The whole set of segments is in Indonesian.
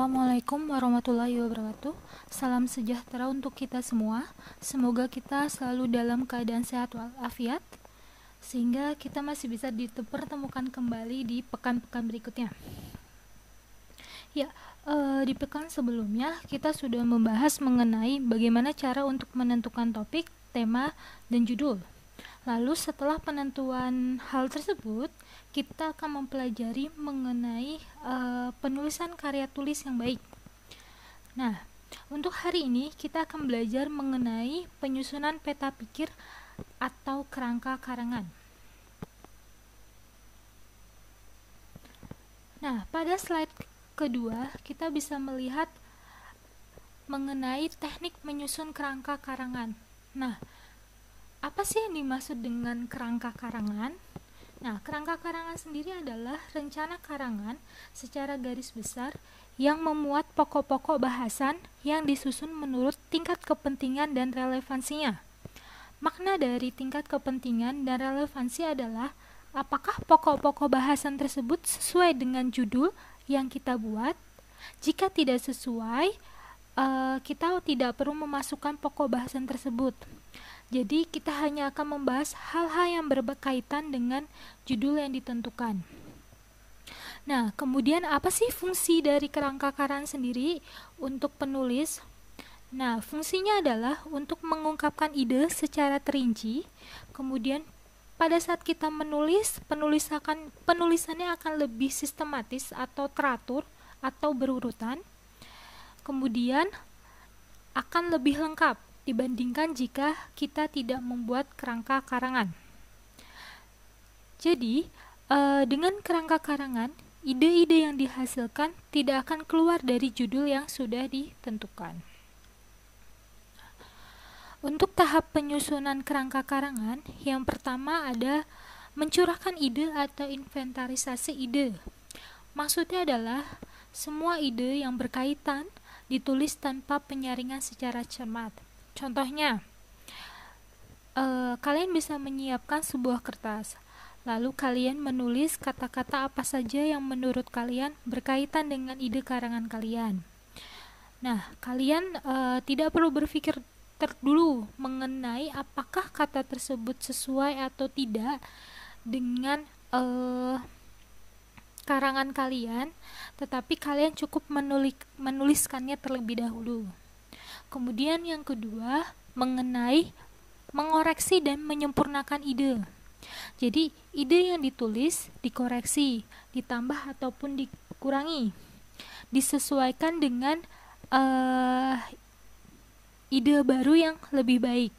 Assalamualaikum warahmatullahi wabarakatuh. Salam sejahtera untuk kita semua. Semoga kita selalu dalam keadaan sehat walafiat sehingga kita masih bisa dipertemukan kembali di pekan-pekan berikutnya. Ya, e, di pekan sebelumnya kita sudah membahas mengenai bagaimana cara untuk menentukan topik, tema, dan judul. Lalu setelah penentuan hal tersebut, kita akan mempelajari mengenai uh, penulisan karya tulis yang baik. Nah, untuk hari ini kita akan belajar mengenai penyusunan peta pikir atau kerangka karangan. Nah, pada slide kedua kita bisa melihat mengenai teknik menyusun kerangka karangan. Nah, apa sih yang dimaksud dengan kerangka karangan? Nah, kerangka karangan sendiri adalah rencana karangan secara garis besar yang memuat pokok-pokok bahasan yang disusun menurut tingkat kepentingan dan relevansinya. Makna dari tingkat kepentingan dan relevansi adalah apakah pokok-pokok bahasan tersebut sesuai dengan judul yang kita buat. Jika tidak sesuai, Eh, kita tidak perlu memasukkan pokok bahasan tersebut. Jadi kita hanya akan membahas hal-hal yang berkaitan dengan judul yang ditentukan. Nah, kemudian apa sih fungsi dari kerangka karan sendiri untuk penulis? Nah, fungsinya adalah untuk mengungkapkan ide secara terinci, kemudian pada saat kita menulis, penulis akan, penulisannya akan lebih sistematis atau teratur atau berurutan kemudian akan lebih lengkap dibandingkan jika kita tidak membuat kerangka karangan. Jadi, eh, dengan kerangka karangan, ide-ide yang dihasilkan tidak akan keluar dari judul yang sudah ditentukan. Untuk tahap penyusunan kerangka karangan, yang pertama ada mencurahkan ide atau inventarisasi ide. Maksudnya adalah semua ide yang berkaitan ditulis tanpa penyaringan secara cermat. Contohnya, eh, kalian bisa menyiapkan sebuah kertas, lalu kalian menulis kata-kata apa saja yang menurut kalian berkaitan dengan ide karangan kalian. Nah, kalian eh, tidak perlu berpikir terdulu mengenai apakah kata tersebut sesuai atau tidak dengan eh, karangan kalian, tetapi kalian cukup menulis, menuliskannya terlebih dahulu. Kemudian yang kedua, mengenai mengoreksi dan menyempurnakan ide. Jadi, ide yang ditulis dikoreksi, ditambah ataupun dikurangi, disesuaikan dengan uh, ide baru yang lebih baik.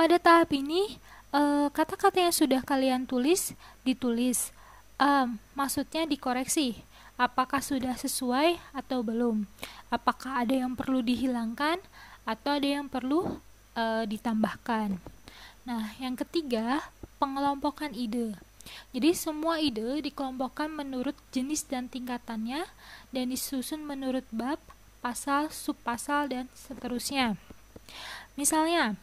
Pada tahap ini, eh, kata-kata yang sudah kalian tulis ditulis, Um, maksudnya dikoreksi. Apakah sudah sesuai atau belum? Apakah ada yang perlu dihilangkan atau ada yang perlu uh, ditambahkan? Nah, yang ketiga, pengelompokan ide. Jadi semua ide dikelompokkan menurut jenis dan tingkatannya dan disusun menurut bab, pasal, subpasal dan seterusnya. Misalnya,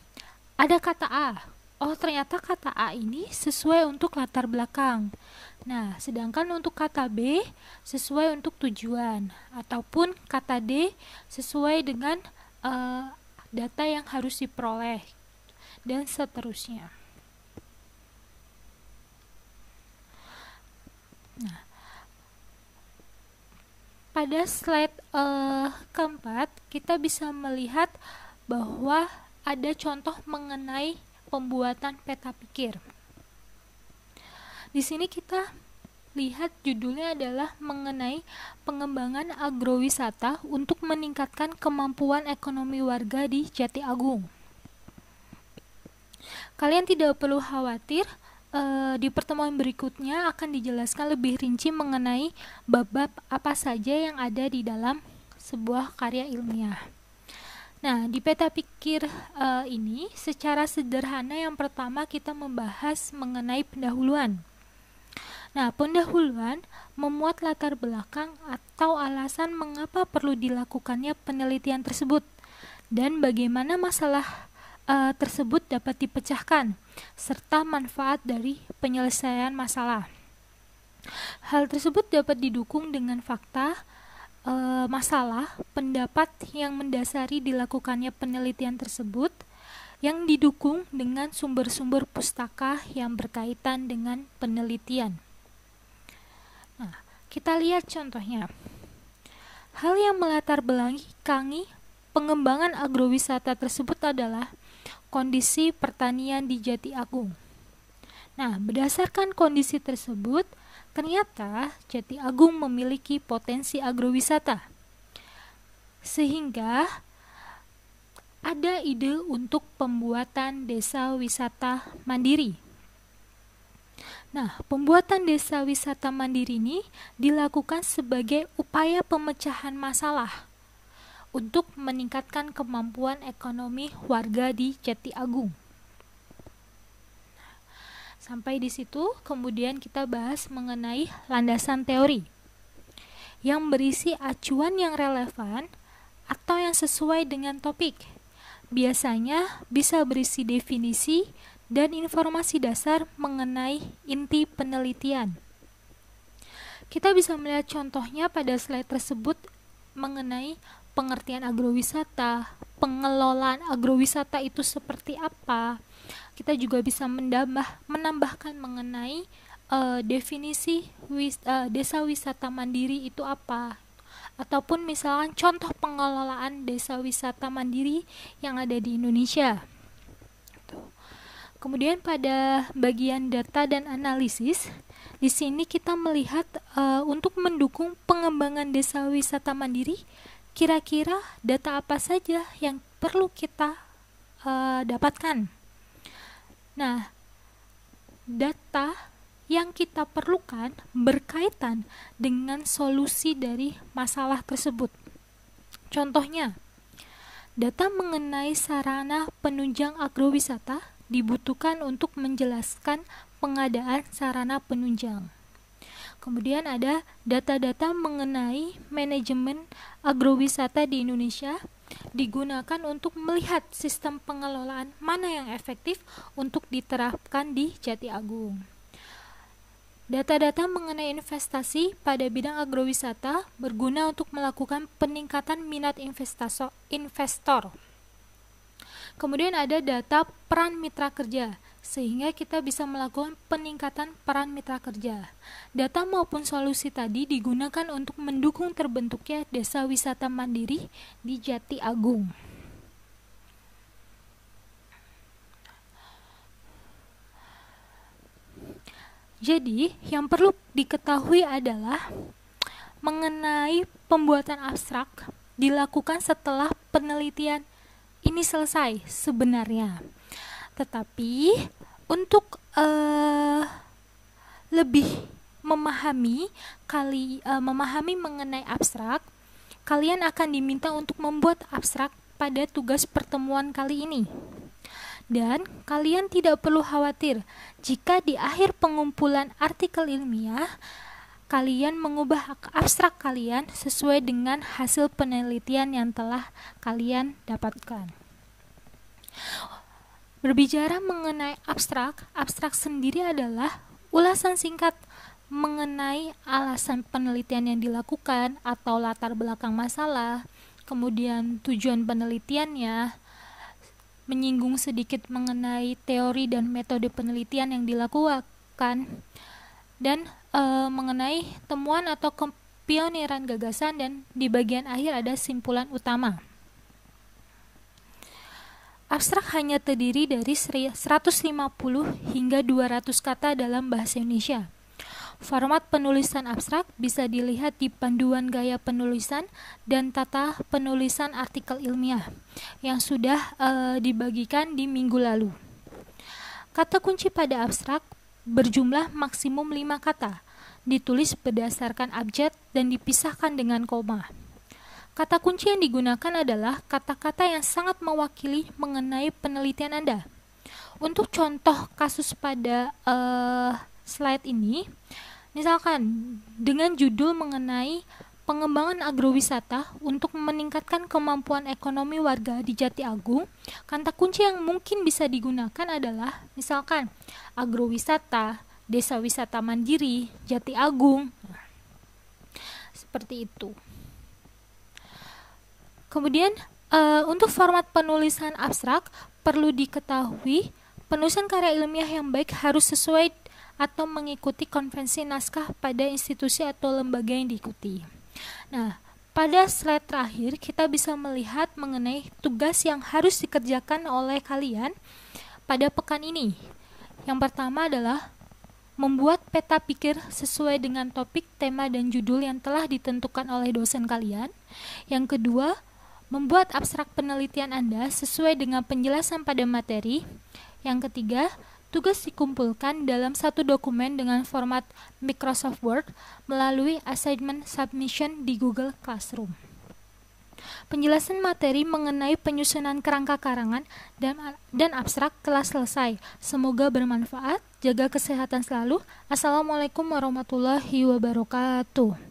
ada kata A. Oh, ternyata kata A ini sesuai untuk latar belakang. Nah, sedangkan untuk kata B sesuai untuk tujuan ataupun kata D sesuai dengan uh, data yang harus diperoleh dan seterusnya. Nah, pada slide uh, keempat kita bisa melihat bahwa ada contoh mengenai pembuatan peta pikir di sini kita lihat judulnya adalah mengenai pengembangan agrowisata untuk meningkatkan kemampuan ekonomi warga di Jati Agung. Kalian tidak perlu khawatir, e, di pertemuan berikutnya akan dijelaskan lebih rinci mengenai bab-bab apa saja yang ada di dalam sebuah karya ilmiah. Nah, di peta pikir e, ini secara sederhana yang pertama kita membahas mengenai pendahuluan. Nah, pendahuluan memuat latar belakang atau alasan mengapa perlu dilakukannya penelitian tersebut dan bagaimana masalah uh, tersebut dapat dipecahkan serta manfaat dari penyelesaian masalah. Hal tersebut dapat didukung dengan fakta e, masalah pendapat yang mendasari dilakukannya penelitian tersebut yang didukung dengan sumber-sumber pustaka yang berkaitan dengan penelitian. Nah, kita lihat contohnya. Hal yang melatar belangi kangi pengembangan agrowisata tersebut adalah kondisi pertanian di Jati Agung. Nah, berdasarkan kondisi tersebut, ternyata Jati Agung memiliki potensi agrowisata. Sehingga ada ide untuk pembuatan desa wisata mandiri Nah, pembuatan desa wisata mandiri ini dilakukan sebagai upaya pemecahan masalah untuk meningkatkan kemampuan ekonomi warga di Jati Agung. Sampai di situ, kemudian kita bahas mengenai landasan teori yang berisi acuan yang relevan atau yang sesuai dengan topik. Biasanya bisa berisi definisi dan informasi dasar mengenai inti penelitian. Kita bisa melihat contohnya pada slide tersebut mengenai pengertian agrowisata, pengelolaan agrowisata itu seperti apa. Kita juga bisa menambah menambahkan mengenai uh, definisi wis, uh, desa wisata mandiri itu apa ataupun misalkan contoh pengelolaan desa wisata mandiri yang ada di Indonesia. Kemudian pada bagian data dan analisis, di sini kita melihat uh, untuk mendukung pengembangan desa wisata mandiri, kira-kira data apa saja yang perlu kita uh, dapatkan. Nah, data yang kita perlukan berkaitan dengan solusi dari masalah tersebut. Contohnya, data mengenai sarana penunjang agrowisata dibutuhkan untuk menjelaskan pengadaan sarana penunjang. Kemudian ada data-data mengenai manajemen agrowisata di Indonesia digunakan untuk melihat sistem pengelolaan mana yang efektif untuk diterapkan di Jati Agung. Data-data mengenai investasi pada bidang agrowisata berguna untuk melakukan peningkatan minat investor. Kemudian ada data peran mitra kerja sehingga kita bisa melakukan peningkatan peran mitra kerja. Data maupun solusi tadi digunakan untuk mendukung terbentuknya desa wisata mandiri di Jati Agung. Jadi, yang perlu diketahui adalah mengenai pembuatan abstrak dilakukan setelah penelitian ini selesai sebenarnya. Tetapi untuk uh, lebih memahami kali uh, memahami mengenai abstrak, kalian akan diminta untuk membuat abstrak pada tugas pertemuan kali ini. Dan kalian tidak perlu khawatir jika di akhir pengumpulan artikel ilmiah kalian mengubah abstrak kalian sesuai dengan hasil penelitian yang telah kalian dapatkan. Berbicara mengenai abstrak, abstrak sendiri adalah ulasan singkat mengenai alasan penelitian yang dilakukan atau latar belakang masalah, kemudian tujuan penelitiannya, menyinggung sedikit mengenai teori dan metode penelitian yang dilakukan, dan uh, mengenai temuan atau kepioniran gagasan dan di bagian akhir ada simpulan utama. Abstrak hanya terdiri dari 150 hingga 200 kata dalam bahasa Indonesia. Format penulisan abstrak bisa dilihat di panduan gaya penulisan dan tata penulisan artikel ilmiah yang sudah e, dibagikan di minggu lalu. Kata kunci pada abstrak berjumlah maksimum 5 kata ditulis berdasarkan abjad dan dipisahkan dengan koma. Kata kunci yang digunakan adalah kata-kata yang sangat mewakili mengenai penelitian Anda. Untuk contoh kasus pada uh, slide ini, misalkan dengan judul mengenai pengembangan agrowisata untuk meningkatkan kemampuan ekonomi warga di Jati Agung, kata kunci yang mungkin bisa digunakan adalah misalkan agrowisata, Desa Wisata Mandiri, Jati Agung. Seperti itu. Kemudian uh, untuk format penulisan abstrak perlu diketahui penulisan karya ilmiah yang baik harus sesuai atau mengikuti konvensi naskah pada institusi atau lembaga yang diikuti. Nah, pada slide terakhir kita bisa melihat mengenai tugas yang harus dikerjakan oleh kalian pada pekan ini. Yang pertama adalah Membuat peta pikir sesuai dengan topik, tema, dan judul yang telah ditentukan oleh dosen kalian. Yang kedua, membuat abstrak penelitian Anda sesuai dengan penjelasan pada materi. Yang ketiga, tugas dikumpulkan dalam satu dokumen dengan format Microsoft Word melalui assignment submission di Google Classroom. Penjelasan materi mengenai penyusunan kerangka karangan dan, dan abstrak telah selesai. Semoga bermanfaat. Jaga kesehatan selalu. Assalamualaikum warahmatullahi wabarakatuh.